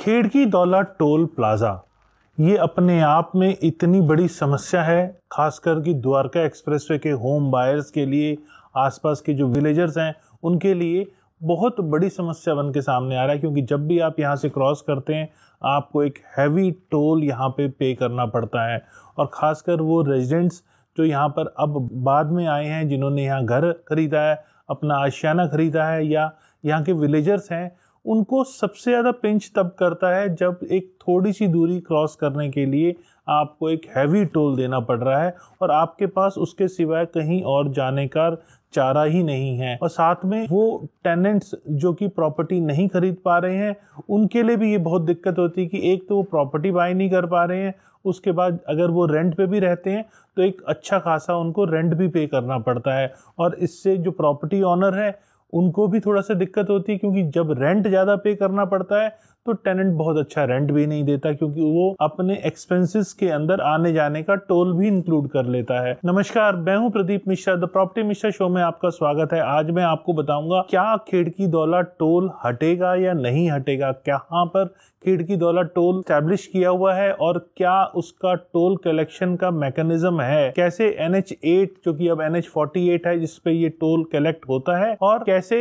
Khedki Daula toll plaza ये अपने आप में इतनी बड़ी समस्या है खासकर कि द्वारका एक्सप्रेसवे के होम बायर्स के लिए आसपास के जो विलेजर्स हैं उनके लिए बहुत बड़ी समस्या बन के सामने आ रहा है क्योंकि जब भी आप यहाँ से क्रॉस करते हैं आपको एक हैवी टोल यहाँ पे पे करना पड़ता है और ख़ासकर वो रेजिडेंट्स जो यहाँ पर अब बाद में आए हैं जिन्होंने यहाँ घर खरीदा है अपना आशियाना खरीदा है या यहाँ के विलेजर्स हैं उनको सबसे ज़्यादा पिंच तब करता है जब एक थोड़ी सी दूरी क्रॉस करने के लिए आपको एक हैवी टोल देना पड़ रहा है और आपके पास उसके सिवाय कहीं और जाने का चारा ही नहीं है और साथ में वो टेनेंट्स जो कि प्रॉपर्टी नहीं खरीद पा रहे हैं उनके लिए भी ये बहुत दिक्कत होती है कि एक तो वो प्रॉपर्टी बाई नहीं कर पा रहे हैं उसके बाद अगर वो रेंट पे भी रहते हैं तो एक अच्छा खासा उनको रेंट भी पे करना पड़ता है और इससे जो प्रॉपर्टी ऑनर है उनको भी थोड़ा सा दिक्कत होती है क्योंकि जब रेंट ज़्यादा पे करना पड़ता है तो टेनेंट बहुत अच्छा रेंट भी नहीं देता क्योंकि वो अपने एक्सपेंसेस के अंदर आने जाने का टोल भी इंक्लूड कर लेता है नमस्कार मैं हूं Pradeep Mishra the property Mishra show में आपका स्वागत है आज मैं आपको बताऊंगा क्या खिड़की दौला टोल हटेगा या नहीं हटेगा कहाँ पर खिड़की दौला टोल स्टैब्लिश किया हुआ है और क्या उसका टोल कलेक्शन का मैकेनिज्म है कैसे एन एच एट जो की अब एन एच फोर्टी एट है जिसपे ये टोल कलेक्ट होता है और कैसे कैसे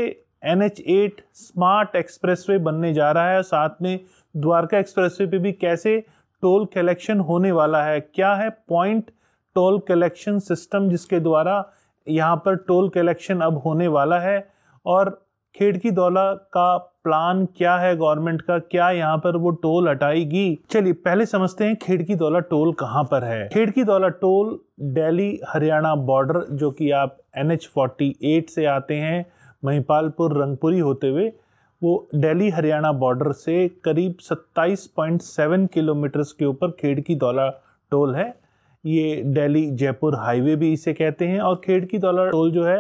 N H eight smart express way बनने जा रहा है साथ में द्वारका एक्सप्रेस वे पे भी कैसे टोल कलेक्शन होने वाला है क्या है पॉइंट टोल कलेक्शन सिस्टम जिसके द्वारा यहाँ पर टोल कलेक्शन अब होने वाला है और खेड़की दौला का प्लान क्या है गवर्नमेंट का क्या यहाँ पर वो टोल हटाएगी चलिए पहले समझते हैं खेड़की दौला टोल कहाँ पर है खेड़की दौला टोल दिल्ली हरियाणा बॉर्डर जो कि आप एन एच फोर्टी एट से आते हैं महिपालपुर रंगपुरी होते हुए वो दिल्ली हरियाणा बॉर्डर से करीब 27.7 किलोमीटर्स के ऊपर खेड़ की दौला टोल है ये दिल्ली जयपुर हाईवे भी इसे कहते हैं और खेड़ की दौला टोल जो है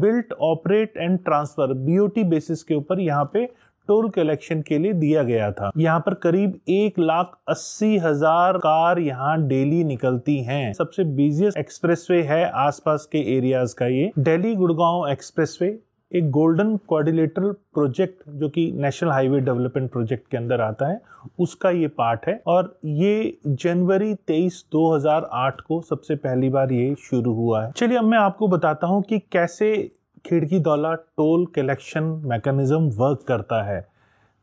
built operate and transfer BOT basis के ऊपर यहाँ पे टोल कलेक्शन के लिए दिया गया था यहाँ पर करीब एक लाख अस्सी हजार कार यहाँ डेली निकलती हैं सबसे बिजिएस्ट एक्सप्रेसवे है आसपास के एरियाज का ये दिल्ली गुड़गांव एक्सप्रेसवे एक गोल्डन क्वारिलेटर प्रोजेक्ट जो कि नेशनल हाईवे डेवलपमेंट प्रोजेक्ट के अंदर आता है उसका ये पार्ट है और ये जनवरी 23 2008 को सबसे पहली बार ये शुरू हुआ है चलिए अब मैं आपको बताता हूँ कि कैसे Khirki Daula toll collection mechanism work करता है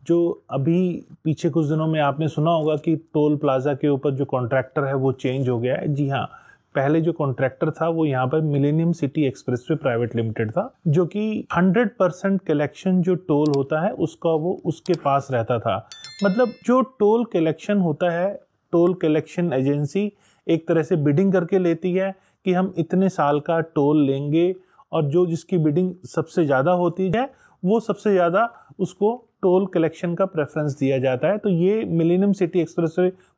जो अभी पीछे कुछ दिनों में आपने सुना होगा कि टोल प्लाजा के ऊपर जो कॉन्ट्रैक्टर है वो चेंज हो गया है जी हाँ पहले जो कॉन्ट्रैक्टर था वो यहाँ पर millennium city express way private limited था जो कि 100 परसेंट कलेक्शन जो टोल होता है उसका वो उसके पास रहता था मतलब जो टोल कलेक्शन होता है टोल कलेक्शन एजेंसी एक तरह से बिडिंग करके लेती है कि हम इतने साल का टोल लेंगे और जो जिसकी बिडिंग सबसे ज़्यादा होती है वो सबसे ज़्यादा उसको टोल कलेक्शन का प्रेफरेंस दिया जाता है तो ये millennium city express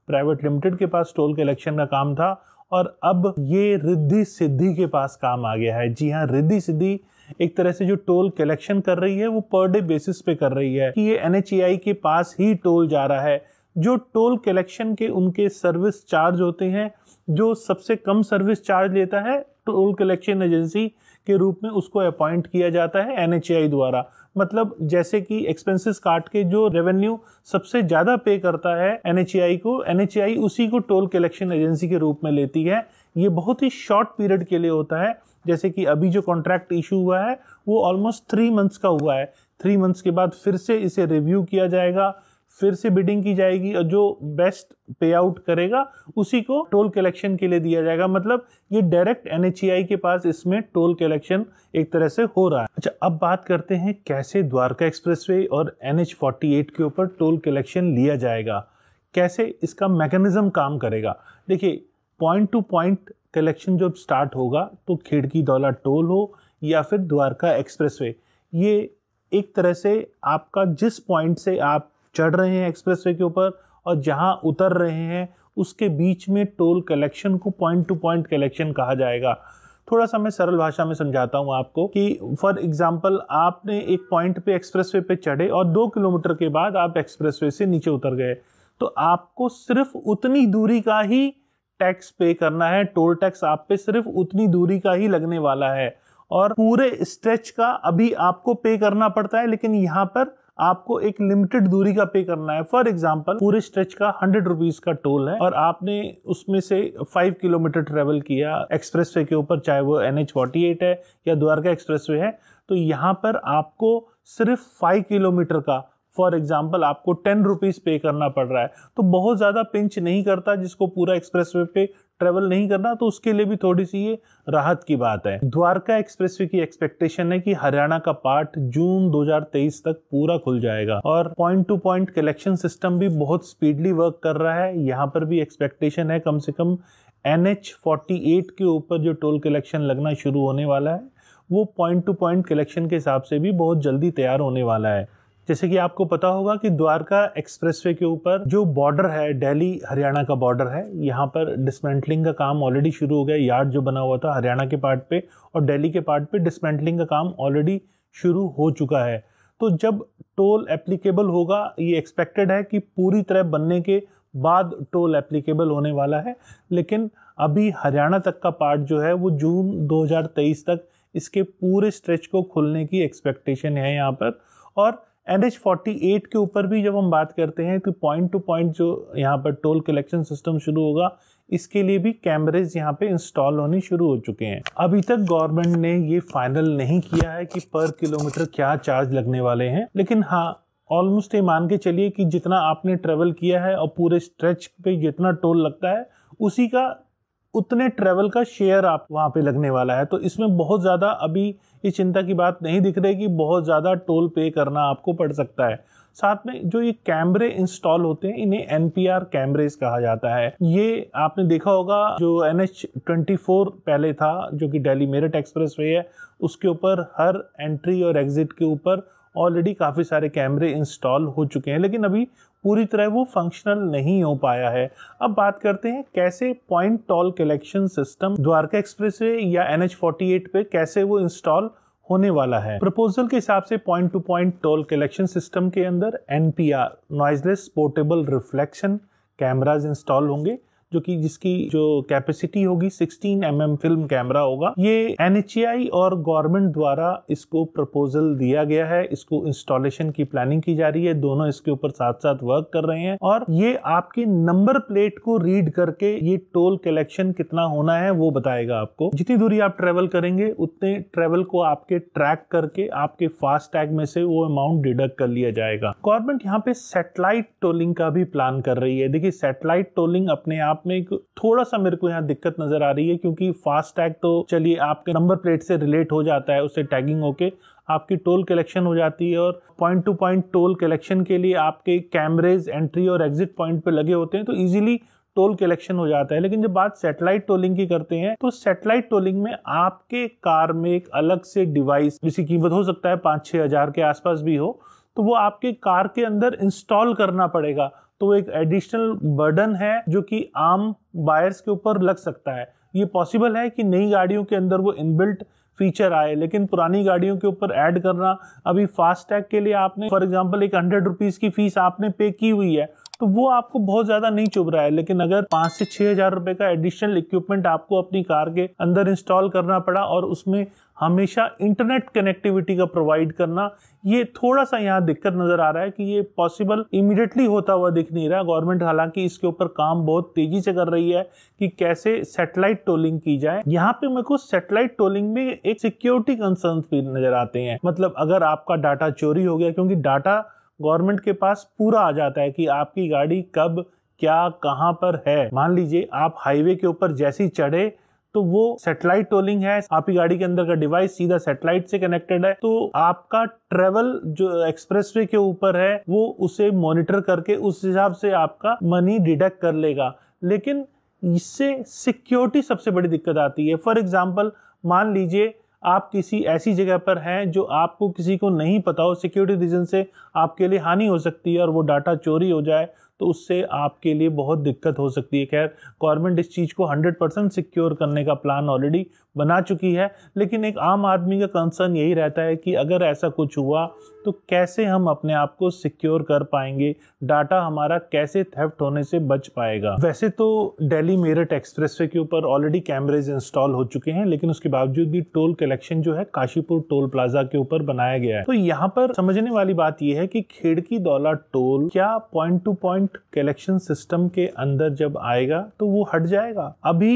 private limited के पास टोल कलेक्शन का काम था और अब ये रिद्धि सिद्धि के पास काम आ गया है जी हाँ रिद्धि सिद्धि एक तरह से जो टोल कलेक्शन कर रही है वो पर डे बेसिस पे कर रही है कि ये एन के पास ही टोल जा रहा है जो टोल कलेक्शन के उनके सर्विस चार्ज होते हैं जो सबसे कम सर्विस चार्ज लेता है टोल कलेक्शन एजेंसी के रूप में उसको अपॉइंट किया जाता है एन द्वारा मतलब जैसे कि एक्सपेंसेस काट के जो रेवेन्यू सबसे ज़्यादा पे करता है एन को एन उसी को टोल कलेक्शन एजेंसी के रूप में लेती है ये बहुत ही शॉर्ट पीरियड के लिए होता है जैसे कि अभी जो कॉन्ट्रैक्ट इशू हुआ है वो ऑलमोस्ट थ्री मंथ्स का हुआ है थ्री मंथ्स के बाद फिर से इसे रिव्यू किया जाएगा फिर से बिडिंग की जाएगी और जो बेस्ट पे आउट करेगा उसी को टोल कलेक्शन के लिए दिया जाएगा मतलब ये डायरेक्ट एन के पास इसमें टोल कलेक्शन एक तरह से हो रहा है अच्छा अब बात करते हैं कैसे द्वारका एक्सप्रेसवे और एन के ऊपर टोल कलेक्शन लिया जाएगा कैसे इसका मैकेनिज़्म काम करेगा देखिए पॉइंट टू पॉइंट कलेक्शन जब स्टार्ट होगा तो खिड़की दौला टोल हो या फिर द्वारका एक्सप्रेस ये एक तरह से आपका जिस पॉइंट से आप चढ़ रहे हैं एक्सप्रेस के ऊपर और जहाँ उतर रहे हैं उसके बीच में टोल कलेक्शन को पॉइंट टू पॉइंट कलेक्शन कहा जाएगा थोड़ा सा मैं सरल भाषा में समझाता हूँ आपको कि फॉर एग्जाम्पल आपने एक पॉइंट पे एक्सप्रेस वे पे चढ़े और दो किलोमीटर के बाद आप एक्सप्रेस वे से नीचे उतर गए तो आपको सिर्फ उतनी दूरी का ही टैक्स पे करना है टोल टैक्स आप पे सिर्फ उतनी दूरी का ही लगने वाला है और पूरे स्ट्रेच का अभी आपको पे करना पड़ता है लेकिन यहाँ पर आपको एक लिमिटेड दूरी का पे करना है फॉर एग्जाम्पल पूरे स्ट्रेच का हंड्रेड रुपीज का टोल है और आपने उसमें से फाइव किलोमीटर ट्रेवल किया एक्सप्रेस वे के ऊपर चाहे वो एन एच फोर्टी एट है या द्वारका एक्सप्रेस वे है तो यहाँ पर आपको सिर्फ फाइव किलोमीटर का फॉर एग्जाम्पल आपको टेन रुपीज़ पे करना पड़ रहा है तो बहुत ज़्यादा पिंच नहीं करता जिसको पूरा एक्सप्रेस वे पे ट्रेवल नहीं करना तो उसके लिए भी थोड़ी सी ये राहत की बात है द्वारका एक्सप्रेस वे की एक्सपेक्टेशन है कि हरियाणा का पार्ट जून 2023 तक पूरा खुल जाएगा और point to point collection system भी बहुत स्पीडली वर्क कर रहा है यहाँ पर भी एक्सपेक्टेशन है कम से कम एन एच के ऊपर जो टोल कलेक्शन लगना शुरू होने वाला है वो पॉइंट टू पॉइंट कलेक्शन के हिसाब से भी बहुत जल्दी तैयार होने वाला है जैसे कि आपको पता होगा कि द्वारका एक्सप्रेसवे के ऊपर जो बॉर्डर है दिल्ली हरियाणा का बॉर्डर है यहाँ पर डिसमेंटलिंग का काम ऑलरेडी शुरू हो गया यार्ड जो बना हुआ था हरियाणा के पार्ट पे और दिल्ली के पार्ट पे डिसमेंटलिंग का काम ऑलरेडी शुरू हो चुका है तो जब टोल एप्लीकेबल होगा ये एक्सपेक्टेड है कि पूरी तरह बनने के बाद टोल एप्लीकेबल होने वाला है लेकिन अभी हरियाणा तक का पार्ट जो है वो जून 2023 तक इसके पूरे स्ट्रेच को खुलने की एक्सपेक्टेशन है यहाँ पर और एन एच फोर्टी एट के ऊपर भी जब हम बात करते हैं तो पॉइंट टू पॉइंट जो यहाँ पर टोल कलेक्शन सिस्टम शुरू होगा इसके लिए भी कैमरेज यहाँ पे इंस्टॉल होने शुरू हो चुके हैं अभी तक गवर्नमेंट ने ये फाइनल नहीं किया है कि पर किलोमीटर क्या चार्ज लगने वाले हैं लेकिन हाँ ऑलमोस्ट ये मान के चलिए कि जितना आपने ट्रेवल किया है और पूरे स्ट्रेच पे जितना टोल लगता है उसी का उतने ट्रेवल का शेयर आप वहाँ पे लगने वाला है तो इसमें बहुत ज़्यादा अभी ये चिंता की बात नहीं दिख रही कि बहुत ज़्यादा टोल पे करना आपको पड़ सकता है साथ में जो ये कैमरे इंस्टॉल होते हैं इन्हें एन पी आर कैमरेज कहा जाता है ये आपने देखा होगा जो एन एच ट्वेंटी फोर पहले था जो कि डेली मेरठ एक्सप्रेस वे है उसके ऊपर हर एंट्री और एग्ज़िट के ऊपर ऑलरेडी काफ़ी सारे कैमरे इंस्टॉल हो चुके हैं लेकिन अभी पूरी तरह वो फंक्शनल नहीं हो पाया है अब बात करते हैं कैसे point toll collection system Dwarka express way या एन पे कैसे वो इंस्टॉल होने वाला है प्रपोजल के हिसाब से point to point toll collection system के अंदर N P R noiseless portable reflection cameras install होंगे जो कि जिसकी जो कैपेसिटी होगी 16 एम mm फिल्म कैमरा होगा ये एन और गवर्नमेंट द्वारा इसको प्रपोजल दिया गया है इसको इंस्टॉलेशन की प्लानिंग की जा रही है दोनों इसके ऊपर साथ साथ वर्क कर रहे हैं और ये आपके नंबर प्लेट को रीड करके ये टोल कलेक्शन कितना होना है वो बताएगा आपको जितनी दूरी आप ट्रेवल करेंगे उतने ट्रेवल को आपके ट्रैक करके आपके फास्ट टैग में से वो अमाउंट डिडक्ट कर लिया जाएगा गवर्नमेंट यहाँ पे सेटेलाइट टोलिंग का भी प्लान कर रही है देखिए सेटेलाइट टोलिंग अपने आप आप में एक थोड़ा सा मेरे को यहाँ दिक्कत नजर आ रही है क्योंकि फास्ट टैग तो चलिए आपके नंबर प्लेट से रिलेट हो जाता है उससे टैगिंग होके आपकी टोल कलेक्शन हो जाती है और point to point toll collection के लिए आपके कैमरेज एंट्री और एग्जिट पॉइंट पर लगे होते हैं तो ईजिली टोल कलेक्शन हो जाता है लेकिन जब बात सेटेलाइट टोलिंग की करते हैं तो सेटेलाइट टोलिंग में आपके कार में एक अलग से डिवाइस जिसकी कीमत हो सकता है पाँच छः हज़ार के आसपास भी हो तो वो आपके कार के अंदर इंस्टॉल करना पड़ेगा तो एक एडिशनल बर्डन है जो कि आम बायर्स के ऊपर लग सकता है ये पॉसिबल है कि नई गाड़ियों के अंदर वो इनबिल्ट फीचर आए लेकिन पुरानी गाड़ियों के ऊपर ऐड करना अभी फास्ट टैग के लिए आपने फॉर एग्जांपल एक हंड्रेड रुपीज़ की फीस आपने पे की हुई है तो वो आपको बहुत ज़्यादा नहीं चुभ रहा है लेकिन अगर पांच से छह हज़ार रुपए का एडिशनल इक्विपमेंट आपको अपनी कार के अंदर इंस्टॉल करना पड़ा और उसमें हमेशा इंटरनेट कनेक्टिविटी का प्रोवाइड करना ये थोड़ा सा यहाँ दिक्कत नज़र आ रहा है कि ये पॉसिबल इमिडिएटली होता हुआ दिख नहीं रहा गवर्नमेंट हालांकि इसके ऊपर काम बहुत तेज़ी से कर रही है कि कैसे सेटेलाइट टोलिंग की जाए यहाँ पे मेरे को सेटेलाइट टोलिंग में एक सिक्योरिटी कंसर्न भी नज़र आते हैं मतलब अगर आपका डाटा चोरी हो गया क्योंकि डाटा गवर्नमेंट के पास पूरा आ जाता है कि आपकी गाड़ी कब क्या कहाँ पर है मान लीजिए आप हाईवे के ऊपर जैसी चढ़े तो वो सेटेलाइट टोलिंग है आपकी गाड़ी के अंदर का डिवाइस सीधा सेटेलाइट से कनेक्टेड है तो आपका ट्रेवल जो एक्सप्रेस वे के ऊपर है वो उसे मॉनिटर करके उस हिसाब से आपका मनी डिडक्ट कर लेगा लेकिन इससे सिक्योरिटी सबसे बड़ी दिक्कत आती है फॉर एग्जाम्पल मान लीजिए आप किसी ऐसी जगह पर हैं जो आपको किसी को नहीं पता हो सिक्योरिटी रीजन से आपके लिए हानि हो सकती है और वो डाटा चोरी हो जाए तो उससे आपके लिए बहुत दिक्कत हो सकती है खैर गवर्नमेंट इस चीज़ को 100 परसेंट सिक्योर करने का प्लान ऑलरेडी बना चुकी है लेकिन एक आम आदमी का कंसर्न यही रहता है कि अगर ऐसा कुछ हुआ तो कैसे हम अपने आप को सिक्योर कर पाएंगे डाटा हमारा कैसे थेफ्ट होने से बच पाएगा वैसे तो दिल्ली मेरठ एक्सप्रेस के ऊपर ऑलरेडी कैमरेज इंस्टॉल हो चुके हैं लेकिन उसके बावजूद भी टोल कलेक्शन जो है काशीपुर टोल प्लाजा के ऊपर बनाया गया है तो यहाँ पर समझने वाली बात यह है कि खिड़की दौला टोल क्या point to point collection system के अंदर जब आएगा तो वो हट जाएगा अभी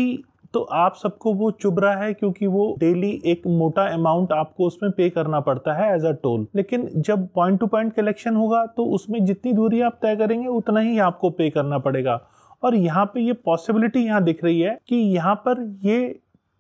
तो आप सबको वो चुभ रहा है क्योंकि वो डेली एक मोटा अमाउंट आपको उसमें पे करना पड़ता है एज अ टोल लेकिन जब पॉइंट टू पॉइंट कलेक्शन होगा तो उसमें जितनी दूरी आप तय करेंगे उतना ही आपको पे करना पड़ेगा और यहाँ पे ये पॉसिबिलिटी यहाँ दिख रही है कि यहाँ पर ये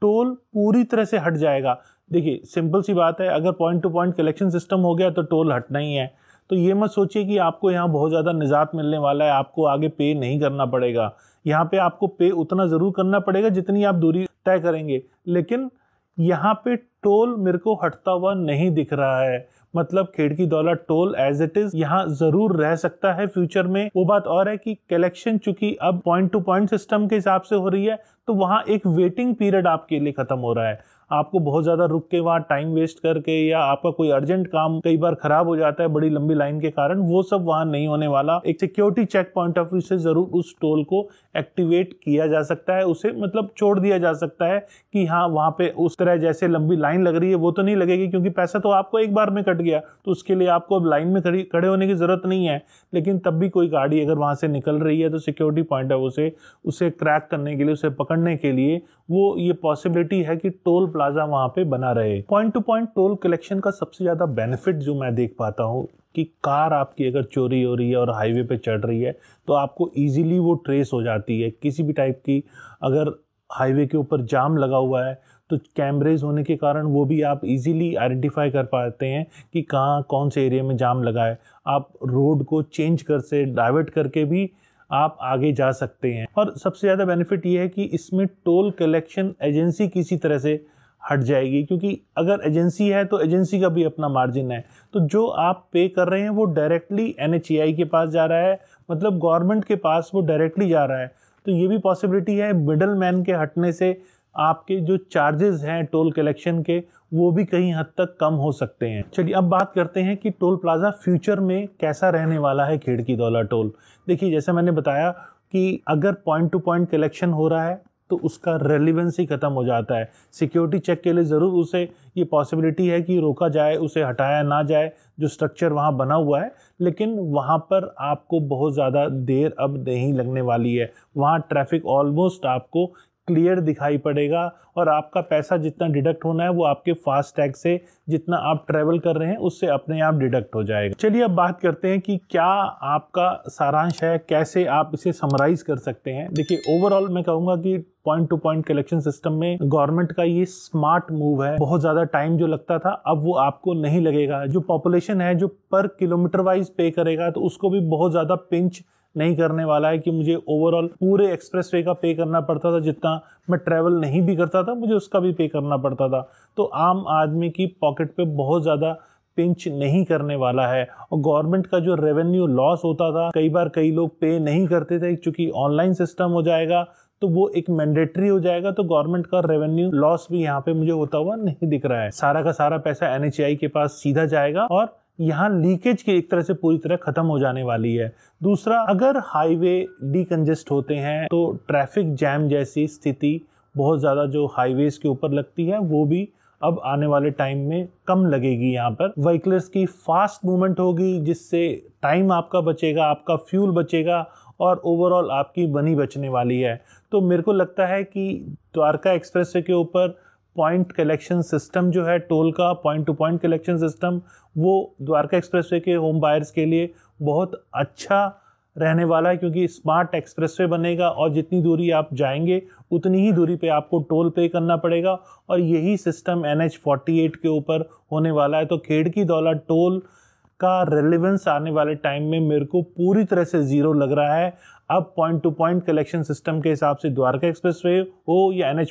टोल पूरी तरह से हट जाएगा देखिए सिंपल सी बात है अगर point to point collection system हो गया तो टोल हटना ही है तो ये मत सोचिए कि आपको यहाँ बहुत ज़्यादा निजात मिलने वाला है आपको आगे पे नहीं करना पड़ेगा यहाँ पे आपको पे उतना ज़रूर करना पड़ेगा जितनी आप दूरी तय करेंगे लेकिन यहाँ पे टोल मेरे को हटता हुआ नहीं दिख रहा है मतलब Khirki Daula toll as it is यहाँ जरूर रह सकता है फ्यूचर में वो बात और है कि कलेक्शन चूंकि अब पॉइंट टू पॉइंट सिस्टम के हिसाब से हो रही है तो वहाँ एक वेटिंग पीरियड आपके लिए ख़त्म हो रहा है आपको बहुत ज़्यादा रुक के वहाँ टाइम वेस्ट करके या आपका कोई अर्जेंट काम कई बार खराब हो जाता है बड़ी लंबी लाइन के कारण वो सब वहाँ नहीं होने वाला एक security check point of view से ज़रूर उस टोल को एक्टिवेट किया जा सकता है उसे मतलब छोड़ दिया जा सकता है कि हाँ वहाँ पे उस तरह जैसे लंबी लाइन लग रही है वो तो नहीं लगेगी क्योंकि पैसा तो आपको एक बार में कट गया तो उसके लिए आपको अब लाइन में खड़ी खड़े होने की ज़रूरत नहीं है लेकिन तब भी कोई गाड़ी अगर वहाँ से निकल रही है तो सिक्योरिटी पॉइंट ऑफ व्यू से उसे क्रैक करने के लिए उसे पकड़ पकड़ने के लिए वो ये पॉसिबिलिटी है कि टोल प्लाजा वहाँ पे बना रहे point to point toll collection का सबसे ज़्यादा बेनिफिट जो मैं देख पाता हूँ कि कार आपकी अगर चोरी हो रही है और हाईवे पे चढ़ रही है तो आपको इजीली वो ट्रेस हो जाती है किसी भी टाइप की अगर हाईवे के ऊपर जाम लगा हुआ है तो कैमरेज होने के कारण वो भी आप इजीली आइडेंटिफाई कर पाते हैं कि कहाँ कौन से एरिया में जाम लगा है आप रोड को चेंज कर से डाइवर्ट करके भी आप आगे जा सकते हैं और सबसे ज़्यादा बेनिफिट ये है कि इसमें टोल कलेक्शन एजेंसी किसी तरह से हट जाएगी क्योंकि अगर एजेंसी है तो एजेंसी का भी अपना मार्जिन है तो जो आप पे कर रहे हैं वो डायरेक्टली एन के पास जा रहा है मतलब गवर्नमेंट के पास वो डायरेक्टली जा रहा है तो ये भी पॉसिबिलिटी है मिडल मैन के हटने से आपके जो चार्जेस हैं टोल कलेक्शन के वो भी कहीं हद तक कम हो सकते हैं चलिए अब बात करते हैं कि टोल प्लाज़ा फ्यूचर में कैसा रहने वाला है खेड़ की दौला टोल देखिए जैसे मैंने बताया कि अगर पॉइंट टू पॉइंट कलेक्शन हो रहा है तो उसका रेलिवेंस ही ख़त्म हो जाता है सिक्योरिटी चेक के लिए ज़रूर उसे ये पॉसिबिलिटी है कि रोका जाए उसे हटाया ना जाए जो स्ट्रक्चर वहाँ बना हुआ है लेकिन वहाँ पर आपको बहुत ज़्यादा देर अब नहीं लगने वाली है वहाँ ट्रैफिक ऑलमोस्ट आपको क्लियर दिखाई पड़ेगा और आपका पैसा जितना डिडक्ट होना है वो आपके फास्ट टैग से जितना आप ट्रैवल कर रहे हैं उससे अपने आप डिडक्ट हो जाएगा चलिए अब बात करते हैं कि क्या आपका सारांश है कैसे आप इसे समराइज कर सकते हैं देखिए ओवरऑल मैं कहूँगा कि point to point collection system में गवर्नमेंट का ये स्मार्ट मूव है बहुत ज़्यादा टाइम जो लगता था अब वो आपको नहीं लगेगा जो पॉपुलेशन है जो पर किलोमीटर वाइज पे करेगा तो उसको भी बहुत ज़्यादा पिंच नहीं करने वाला है कि मुझे ओवरऑल पूरे एक्सप्रेस वे का पे करना पड़ता था जितना मैं ट्रैवल नहीं भी करता था मुझे उसका भी पे करना पड़ता था तो आम आदमी की पॉकेट पे बहुत ज़्यादा पिंच नहीं करने वाला है और गवर्नमेंट का जो रेवेन्यू लॉस होता था कई बार कई लोग पे नहीं करते थे चूँकि ऑनलाइन सिस्टम हो जाएगा तो वो एक मैंडेटरी हो जाएगा तो गवर्नमेंट का रेवेन्यू लॉस भी यहाँ पे मुझे होता हुआ नहीं दिख रहा है सारा का सारा पैसा एन के पास सीधा जाएगा और यहाँ लीकेज की एक तरह से पूरी तरह खत्म हो जाने वाली है दूसरा अगर हाईवे डीकंजेस्ट होते हैं तो ट्रैफिक जैम जैसी स्थिति बहुत ज़्यादा जो हाईवेज़ के ऊपर लगती है वो भी अब आने वाले टाइम में कम लगेगी यहाँ पर व्हीकल्स की फास्ट मूवमेंट होगी जिससे टाइम आपका बचेगा आपका फ्यूल बचेगा और ओवरऑल आपकी बनी बचने वाली है तो मेरे को लगता है कि द्वारका एक्सप्रेस के ऊपर पॉइंट कलेक्शन सिस्टम जो है टोल का point to point collection system वो द्वारका एक्सप्रेस के होम बायर्स के लिए बहुत अच्छा रहने वाला है क्योंकि स्मार्ट एक्सप्रेस बनेगा और जितनी दूरी आप जाएंगे उतनी ही दूरी पे आपको टोल पे करना पड़ेगा और यही सिस्टम एन एच के ऊपर होने वाला है तो खेड़ की दौला टोल का रेलिवेंस आने वाले टाइम में मेरे को पूरी तरह से ज़ीरो लग रहा है अब point to point collection system के हिसाब से द्वारका एक्सप्रेस हो या एन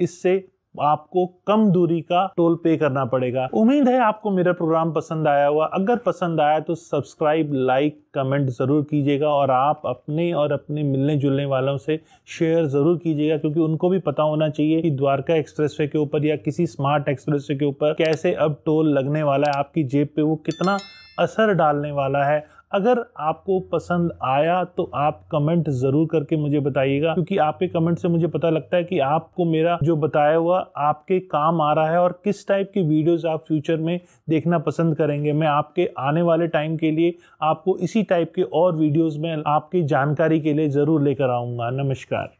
इससे आपको कम दूरी का टोल पे करना पड़ेगा उम्मीद है आपको मेरा प्रोग्राम पसंद आया हुआ अगर पसंद आया तो सब्सक्राइब लाइक कमेंट ज़रूर कीजिएगा और आप अपने और अपने मिलने जुलने वालों से शेयर ज़रूर कीजिएगा क्योंकि उनको भी पता होना चाहिए कि द्वारका एक्सप्रेसवे के ऊपर या किसी स्मार्ट एक्सप्रेस के ऊपर कैसे अब टोल लगने वाला है आपकी जेब पे वो कितना असर डालने वाला है अगर आपको पसंद आया तो आप कमेंट ज़रूर करके मुझे बताइएगा क्योंकि आपके कमेंट से मुझे पता लगता है कि आपको मेरा जो बताया हुआ आपके काम आ रहा है और किस टाइप की वीडियोस आप फ्यूचर में देखना पसंद करेंगे मैं आपके आने वाले टाइम के लिए आपको इसी टाइप के और वीडियोस में आपकी जानकारी के लिए ज़रूर लेकर आऊँगा नमस्कार